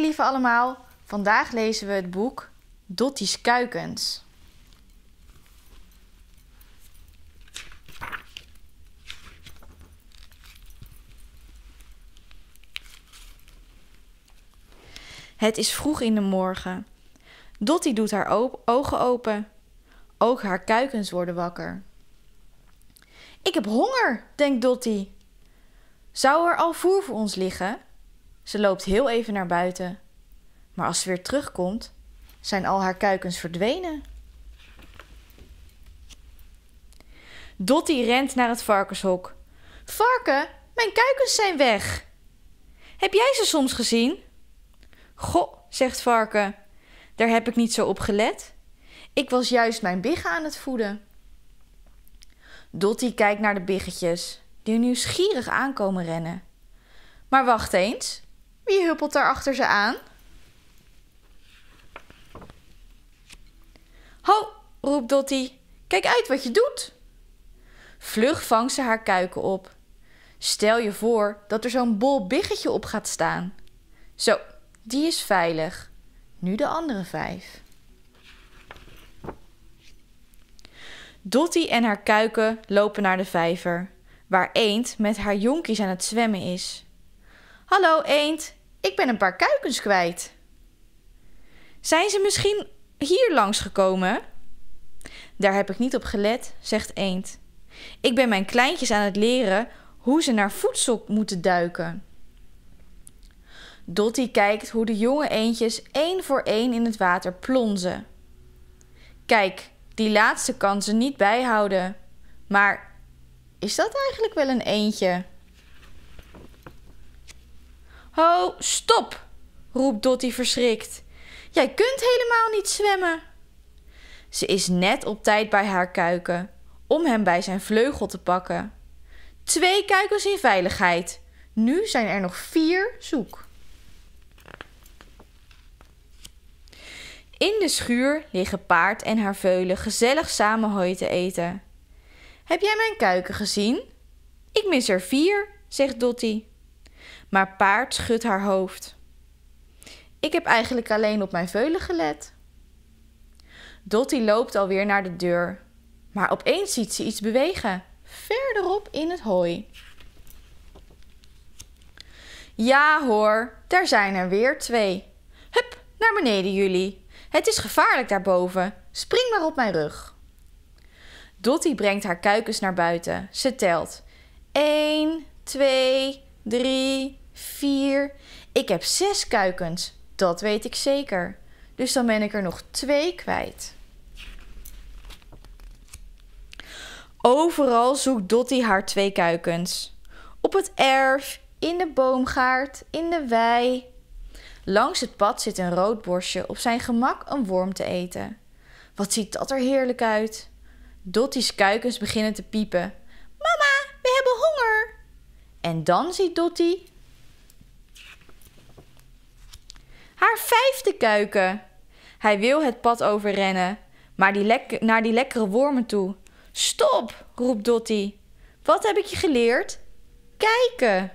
lieve allemaal, vandaag lezen we het boek Dottie's Kuikens. Het is vroeg in de morgen. Dottie doet haar ogen open. Ook haar kuikens worden wakker. Ik heb honger, denkt Dottie. Zou er al voer voor ons liggen? Ze loopt heel even naar buiten, maar als ze weer terugkomt, zijn al haar kuikens verdwenen. Dottie rent naar het varkenshok. Varken, mijn kuikens zijn weg. Heb jij ze soms gezien? Goh, zegt Varken, daar heb ik niet zo op gelet. Ik was juist mijn biggen aan het voeden. Dottie kijkt naar de biggetjes, die nieuwsgierig aankomen rennen. Maar wacht eens, wie huppelt daar achter ze aan? Ho, roept Dottie. Kijk uit wat je doet. Vlug vangt ze haar kuiken op. Stel je voor dat er zo'n bol biggetje op gaat staan. Zo, die is veilig. Nu de andere vijf. Dottie en haar kuiken lopen naar de vijver, waar Eend met haar jonkies aan het zwemmen is. Hallo eend, ik ben een paar kuikens kwijt. Zijn ze misschien hier langs gekomen? Daar heb ik niet op gelet, zegt eend. Ik ben mijn kleintjes aan het leren hoe ze naar voedsel moeten duiken. Dottie kijkt hoe de jonge eendjes één voor één in het water plonzen. Kijk, die laatste kan ze niet bijhouden. Maar is dat eigenlijk wel een eendje? Ho, stop! roept Dotty verschrikt. Jij kunt helemaal niet zwemmen. Ze is net op tijd bij haar kuiken, om hem bij zijn vleugel te pakken. Twee kuikens in veiligheid. Nu zijn er nog vier zoek. In de schuur liggen paard en haar veulen gezellig samen hooi te eten. Heb jij mijn kuiken gezien? Ik mis er vier, zegt Dottie maar paard schudt haar hoofd. Ik heb eigenlijk alleen op mijn veulen gelet. Dottie loopt alweer naar de deur, maar opeens ziet ze iets bewegen, verderop in het hooi. Ja hoor, daar zijn er weer twee. Hup, naar beneden jullie. Het is gevaarlijk daarboven. Spring maar op mijn rug. Dottie brengt haar kuikens naar buiten. Ze telt. 1, 2, drie, vier. Ik heb zes kuikens, dat weet ik zeker. Dus dan ben ik er nog twee kwijt. Overal zoekt Dottie haar twee kuikens. Op het erf, in de boomgaard, in de wei. Langs het pad zit een roodborstje op zijn gemak een worm te eten. Wat ziet dat er heerlijk uit. Dottie's kuikens beginnen te piepen. En dan ziet Dottie haar vijfde kuiken. Hij wil het pad overrennen, maar die naar die lekkere wormen toe. Stop, roept Dottie. Wat heb ik je geleerd? Kijken.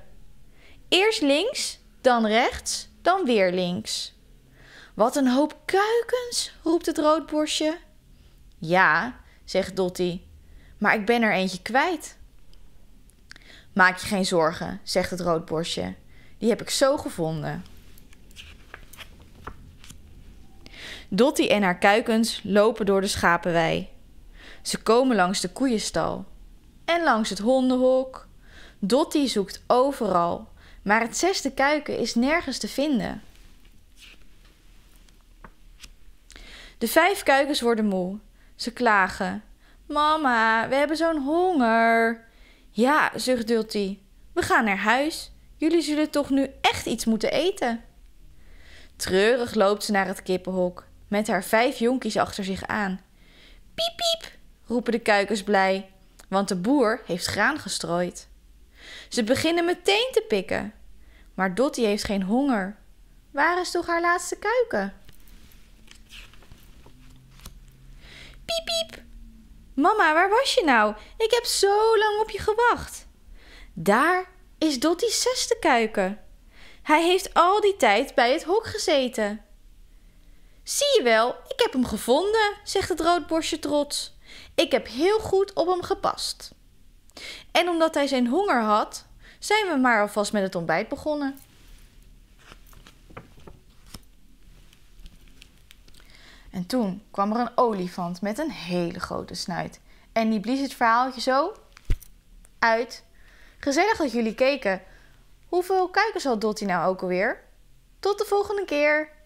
Eerst links, dan rechts, dan weer links. Wat een hoop kuikens, roept het roodborstje. Ja, zegt Dottie, maar ik ben er eentje kwijt. Maak je geen zorgen, zegt het roodborstje. Die heb ik zo gevonden. Dottie en haar kuikens lopen door de schapenwei. Ze komen langs de koeienstal en langs het hondenhok. Dottie zoekt overal, maar het zesde kuiken is nergens te vinden. De vijf kuikens worden moe. Ze klagen. Mama, we hebben zo'n honger. Ja, zucht Dulty, we gaan naar huis. Jullie zullen toch nu echt iets moeten eten? Treurig loopt ze naar het kippenhok, met haar vijf jonkies achter zich aan. Piep, piep, roepen de kuikens blij, want de boer heeft graan gestrooid. Ze beginnen meteen te pikken. Maar Dottie heeft geen honger. Waar is toch haar laatste kuiken? Piep, piep, Mama, waar was je nou? Ik heb zo lang op je gewacht. Daar is Dotties zesde kuiken. Hij heeft al die tijd bij het hok gezeten. Zie je wel, ik heb hem gevonden, zegt het roodborstje trots. Ik heb heel goed op hem gepast. En omdat hij zijn honger had, zijn we maar alvast met het ontbijt begonnen. En toen kwam er een olifant met een hele grote snuit. En die blies het verhaaltje zo uit. Gezellig dat jullie keken. Hoeveel kijkers had Dottie nou ook alweer? Tot de volgende keer!